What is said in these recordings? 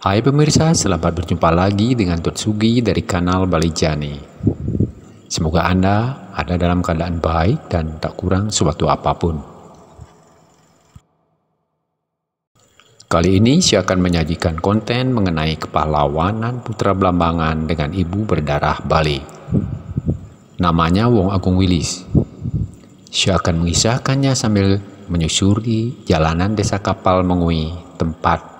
Hai pemirsa, selamat berjumpa lagi dengan Tutsugi dari kanal Bali Jani. Semoga Anda ada dalam keadaan baik dan tak kurang suatu apapun. Kali ini saya akan menyajikan konten mengenai kepahlawanan putra Belambangan dengan ibu berdarah Bali. Namanya Wong Agung Wilis. Saya akan mengisahkannya sambil menyusuri jalanan desa kapal mengui tempat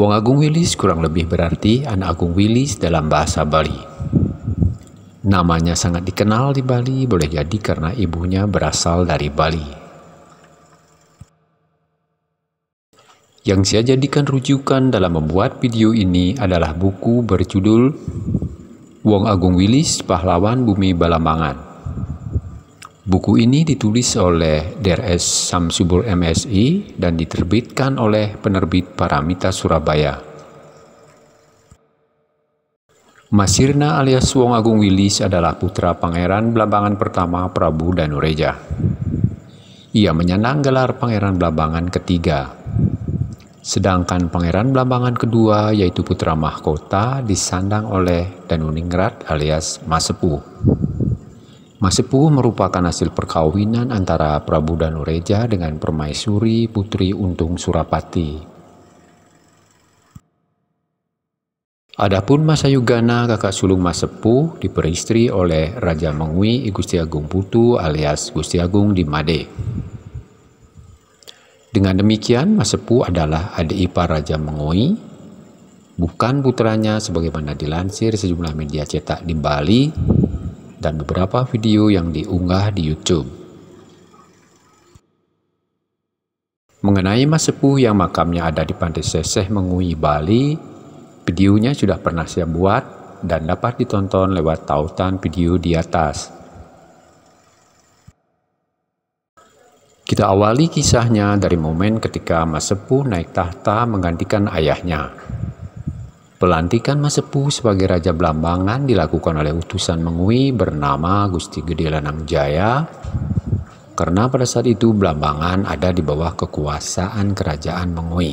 Wong Agung Wilis kurang lebih berarti anak Agung Wilis dalam bahasa Bali. Namanya sangat dikenal di Bali, boleh jadi karena ibunya berasal dari Bali. Yang saya jadikan rujukan dalam membuat video ini adalah buku berjudul Wong Agung Wilis Pahlawan Bumi Balambangan Buku ini ditulis oleh DRS Samsubur MSI dan diterbitkan oleh penerbit Paramita Surabaya. Masirna alias Wong Agung Wilis adalah putra Pangeran Blambangan pertama Prabu Danureja. Ia menyandang gelar Pangeran Blambangan ketiga. Sedangkan Pangeran Blambangan kedua yaitu putra mahkota disandang oleh Danuningrat alias Masepu. Mas Sepuh merupakan hasil perkawinan antara Prabu Danureja dengan Permaisuri Putri Untung Surapati. Adapun Mas Ayugana, kakak sulung Mas Sepuh, diperistri oleh Raja Mengwi I Gusti Agung Putu alias Gusti Agung di Made. Dengan demikian, Mas Sepuh adalah adik ipar Raja Mengwi, bukan putranya sebagaimana dilansir sejumlah media cetak di Bali, dan beberapa video yang diunggah di YouTube. Mengenai Mas Sepuh yang makamnya ada di Pantai Seseh Mengui, Bali, videonya sudah pernah saya buat dan dapat ditonton lewat tautan video di atas. Kita awali kisahnya dari momen ketika Mas Sepuh naik tahta menggantikan ayahnya. Pelantikan Mas sebagai Raja Belambangan dilakukan oleh utusan Mengwi bernama Gusti Gede Lanang Jaya karena pada saat itu Belambangan ada di bawah kekuasaan Kerajaan Mengwi.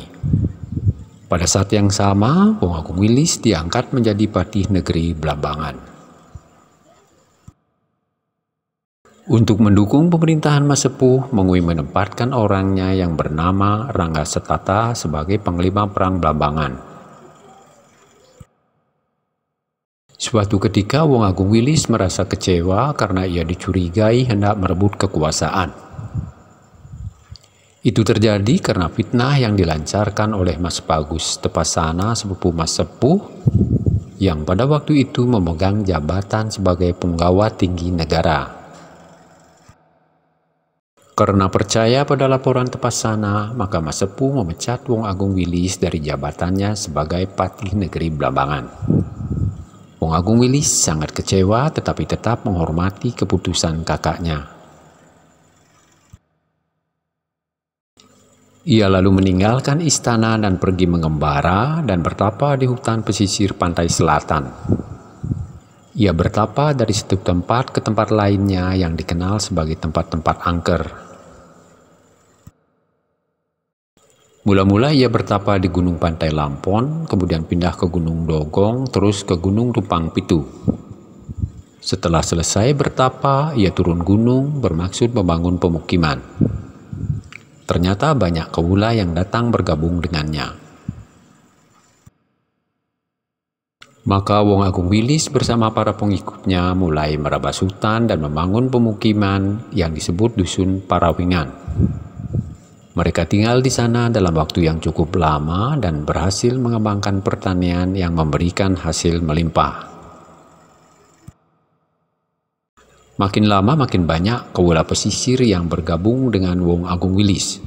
Pada saat yang sama, Agung Wilis diangkat menjadi patih negeri Belambangan. Untuk mendukung pemerintahan Mas Sepuh, Mengwi menempatkan orangnya yang bernama Rangga Setata sebagai panglima perang Belambangan. Suatu ketika Wong Agung Wilis merasa kecewa karena ia dicurigai hendak merebut kekuasaan. Itu terjadi karena fitnah yang dilancarkan oleh Mas Bagus Tepasana sepupu Mas Sepuh yang pada waktu itu memegang jabatan sebagai penggawa tinggi negara. Karena percaya pada laporan Tepasana, maka Mas Sepuh memecat Wong Agung Wilis dari jabatannya sebagai patih negeri Blambangan. Wong Agung Wilis sangat kecewa tetapi tetap menghormati keputusan kakaknya. Ia lalu meninggalkan istana dan pergi mengembara dan bertapa di hutan pesisir pantai selatan. Ia bertapa dari satu tempat ke tempat lainnya yang dikenal sebagai tempat-tempat angker. Mula-mula ia bertapa di Gunung Pantai Lampon, kemudian pindah ke Gunung Dogong, terus ke Gunung Rupang Pitu. Setelah selesai bertapa, ia turun gunung bermaksud membangun pemukiman. Ternyata banyak kawula yang datang bergabung dengannya. Maka Wong Agung Wilis bersama para pengikutnya mulai merabas hutan dan membangun pemukiman yang disebut Dusun Parawingan. Mereka tinggal di sana dalam waktu yang cukup lama dan berhasil mengembangkan pertanian yang memberikan hasil melimpah. Makin lama makin banyak kewula pesisir yang bergabung dengan Wong Agung Wilis.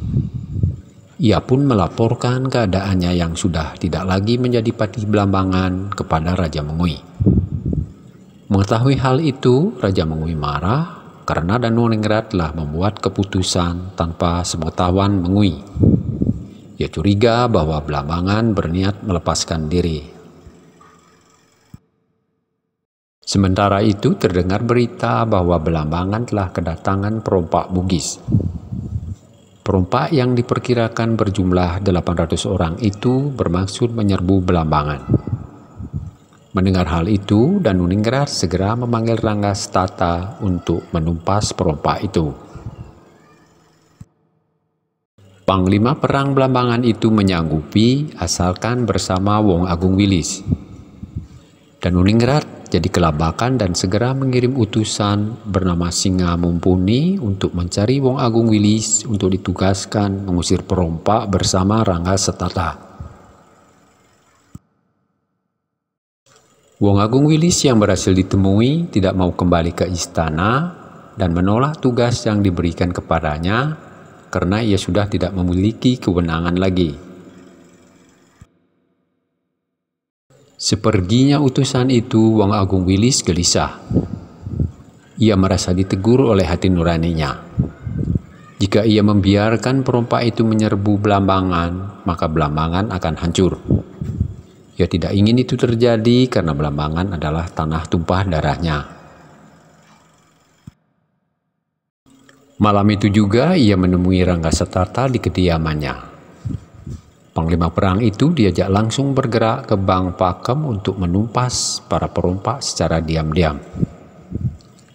Ia pun melaporkan keadaannya yang sudah tidak lagi menjadi patih Belambangan kepada Raja Mengui. Mengetahui hal itu, Raja Mengui marah karena Ningrat telah membuat keputusan tanpa sepengetahuan Mengui. Ia curiga bahwa Belambangan berniat melepaskan diri. Sementara itu terdengar berita bahwa Belambangan telah kedatangan perompak Bugis. Perompak yang diperkirakan berjumlah 800 orang itu bermaksud menyerbu Belambangan. Mendengar hal itu, Danuningrat segera memanggil rangga stata untuk menumpas perompak itu. Panglima perang Belambangan itu menyanggupi asalkan bersama Wong Agung Wilis. Danuningrat jadi kelabakan dan segera mengirim utusan bernama Singa Mumpuni untuk mencari Wong Agung Wilis untuk ditugaskan mengusir perompak bersama Rangga stata. Wong Agung Wilis yang berhasil ditemui tidak mau kembali ke istana dan menolak tugas yang diberikan kepadanya karena ia sudah tidak memiliki kewenangan lagi. Seperginya utusan itu, Wong Agung Wilis gelisah. Ia merasa ditegur oleh hati nuraninya. Jika ia membiarkan perompak itu menyerbu Belambangan, maka Belambangan akan hancur. Ia tidak ingin itu terjadi karena Belambangan adalah tanah tumpah darahnya. Malam itu juga ia menemui Rangga setarta di kediamannya. Panglima perang itu diajak langsung bergerak ke Bang Pakem untuk menumpas para perompak secara diam-diam.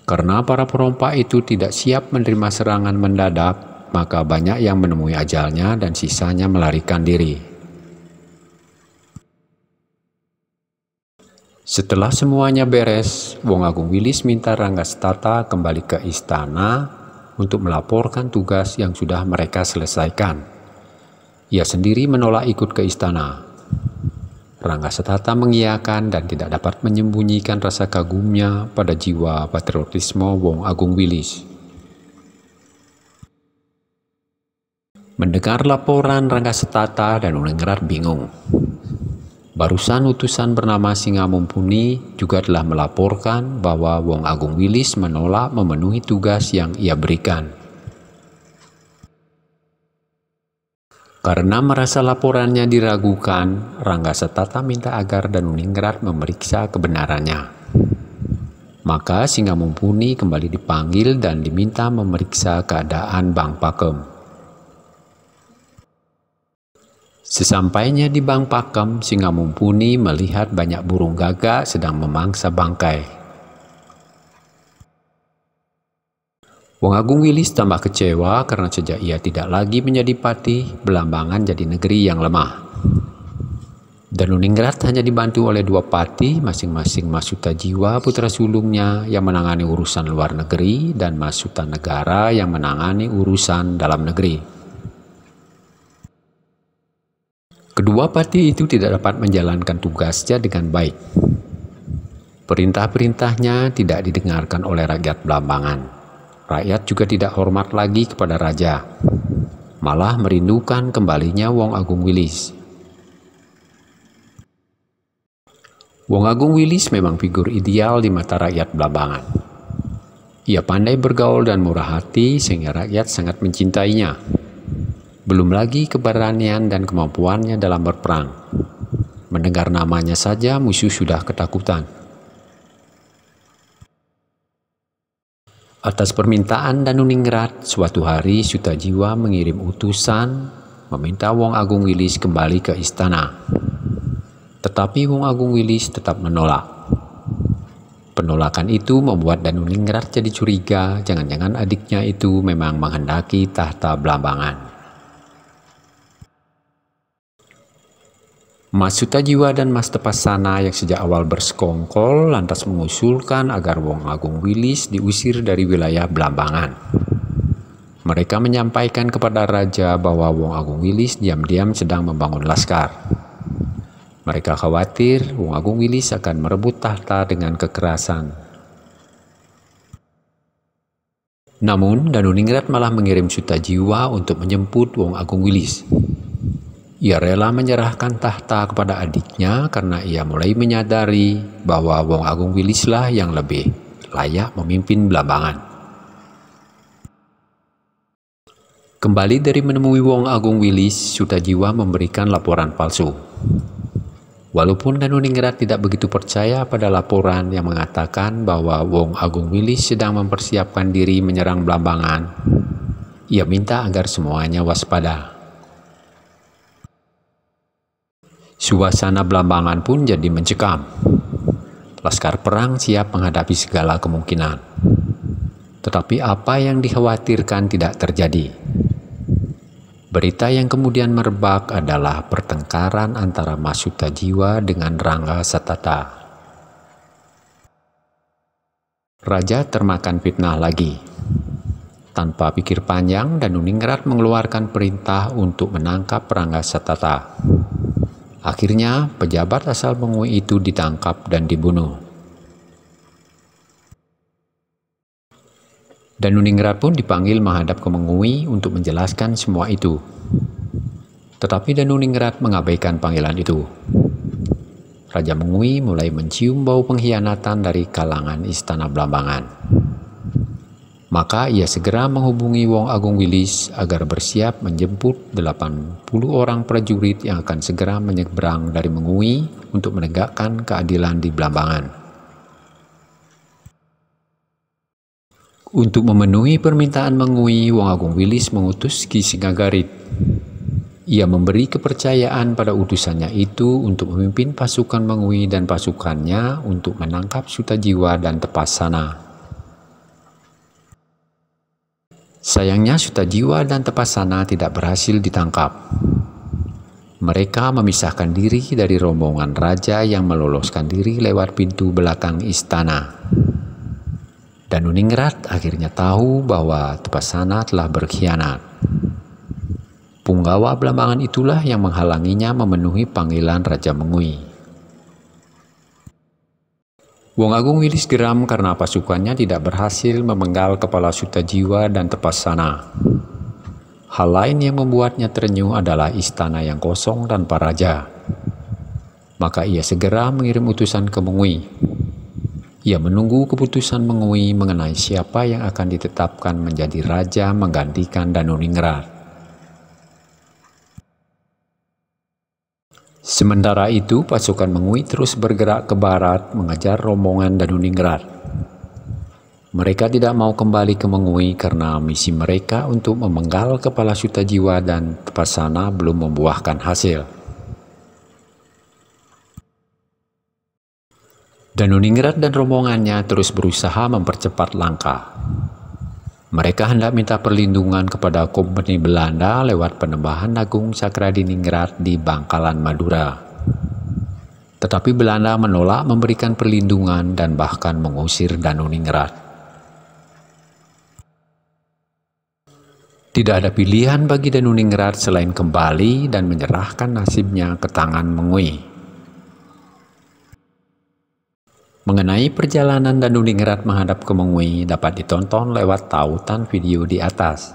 Karena para perompak itu tidak siap menerima serangan mendadak, maka banyak yang menemui ajalnya dan sisanya melarikan diri. Setelah semuanya beres, Wong Agung Wilis minta Rangga Setata kembali ke istana untuk melaporkan tugas yang sudah mereka selesaikan. Ia sendiri menolak ikut ke istana. Rangga Setata mengiyakan dan tidak dapat menyembunyikan rasa kagumnya pada jiwa patriotisme Wong Agung Wilis. Mendengar laporan Rangga Setata, dan Ulengrat bingung. Barusan utusan bernama Singa Mumpuni juga telah melaporkan bahwa Wong Agung Wilis menolak memenuhi tugas yang ia berikan. Karena merasa laporannya diragukan, Rangga Setata minta agar Danuningrat memeriksa kebenarannya. Maka Singa Mumpuni kembali dipanggil dan diminta memeriksa keadaan Bang Pakem. Sesampainya di Bang Pakem, Singa Mumpuni melihat banyak burung gagak sedang memangsa bangkai. Wong Agung Wilis tambah kecewa karena sejak ia tidak lagi menjadi pati, Belambangan jadi negeri yang lemah. Dan Luningrat hanya dibantu oleh dua pati, masing-masing Masuta Jiwa putra sulungnya yang menangani urusan luar negeri dan Masuta Negara yang menangani urusan dalam negeri. Kedua parti itu tidak dapat menjalankan tugasnya dengan baik. Perintah-perintahnya tidak didengarkan oleh rakyat Blambangan. Rakyat juga tidak hormat lagi kepada raja. Malah merindukan kembalinya Wong Agung Wilis. Wong Agung Wilis memang figur ideal di mata rakyat Blambangan. Ia pandai bergaul dan murah hati sehingga rakyat sangat mencintainya belum lagi keberanian dan kemampuannya dalam berperang. Mendengar namanya saja musuh sudah ketakutan. Atas permintaan Danuningrat, suatu hari Suta Jiwa mengirim utusan meminta Wong Agung Wilis kembali ke istana. Tetapi Wong Agung Wilis tetap menolak. Penolakan itu membuat Danuningrat jadi curiga, jangan-jangan adiknya itu memang menghendaki tahta Belambangan. Mas Jiwa dan Mas Tepasana yang sejak awal bersekongkol lantas mengusulkan agar Wong Agung Wilis diusir dari wilayah Blambangan. Mereka menyampaikan kepada Raja bahwa Wong Agung Wilis diam-diam sedang membangun laskar. Mereka khawatir Wong Agung Wilis akan merebut tahta dengan kekerasan. Namun, Danuningrat malah mengirim Suta Jiwa untuk menjemput Wong Agung Wilis. Ia rela menyerahkan tahta kepada adiknya karena ia mulai menyadari bahwa Wong Agung Wilislah yang lebih layak memimpin Blambangan. Kembali dari menemui Wong Agung Wilis, Jiwa memberikan laporan palsu. Walaupun Danuningrat tidak begitu percaya pada laporan yang mengatakan bahwa Wong Agung Wilis sedang mempersiapkan diri menyerang Blambangan, ia minta agar semuanya waspada. Suasana belambangan pun jadi mencekam. Laskar perang siap menghadapi segala kemungkinan. Tetapi apa yang dikhawatirkan tidak terjadi. Berita yang kemudian merebak adalah pertengkaran antara Masuta Jiwa dengan Rangga Satata. Raja termakan fitnah lagi. Tanpa pikir panjang, Danuningrat mengeluarkan perintah untuk menangkap Rangga Satata. Akhirnya, pejabat asal Mengui itu ditangkap dan dibunuh. Dan Nuningrat pun dipanggil menghadap ke Mengui untuk menjelaskan semua itu. Tetapi Nuningrat mengabaikan panggilan itu. Raja Mengui mulai mencium bau pengkhianatan dari kalangan istana Blambangan. Maka ia segera menghubungi Wong Agung Wilis agar bersiap menjemput 80 orang prajurit yang akan segera menyeberang dari Mengui untuk menegakkan keadilan di Blambangan. Untuk memenuhi permintaan Mengui, Wong Agung Wilis mengutus Ki Singagarit. Ia memberi kepercayaan pada utusannya itu untuk memimpin pasukan Mengui dan pasukannya untuk menangkap Suta Sutajiwa dan Tepasana. Sayangnya suta jiwa dan Tepasana tidak berhasil ditangkap. Mereka memisahkan diri dari rombongan raja yang meloloskan diri lewat pintu belakang istana. Dan Uningrat akhirnya tahu bahwa Tepasana telah berkhianat. Punggawa Belambangan itulah yang menghalanginya memenuhi panggilan Raja Mengui. Wong Agung Wilis geram karena pasukannya tidak berhasil memenggal kepala Suta Jiwa dan sana. Hal lain yang membuatnya terenyuh adalah istana yang kosong tanpa raja. Maka ia segera mengirim utusan ke Mengui. Ia menunggu keputusan Mengui mengenai siapa yang akan ditetapkan menjadi raja menggantikan Danuningrat. Sementara itu, pasukan Mengui terus bergerak ke barat mengajar rombongan Danuningrat. Mereka tidak mau kembali ke Mengui karena misi mereka untuk memenggal kepala Suta Jiwa dan Pasana belum membuahkan hasil. Danuningrat dan rombongannya terus berusaha mempercepat langkah. Mereka hendak minta perlindungan kepada Kompeni Belanda lewat penembahan Agung Sakradiningrat di Bangkalan Madura. Tetapi Belanda menolak memberikan perlindungan dan bahkan mengusir Danuningrat. Tidak ada pilihan bagi Danuningrat selain kembali dan menyerahkan nasibnya ke tangan Mengui. mengenai perjalanan Danuningrat menghadap ke Mengwi dapat ditonton lewat tautan video di atas.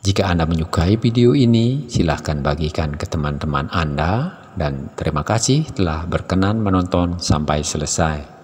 Jika Anda menyukai video ini, silahkan bagikan ke teman-teman Anda dan terima kasih telah berkenan menonton sampai selesai.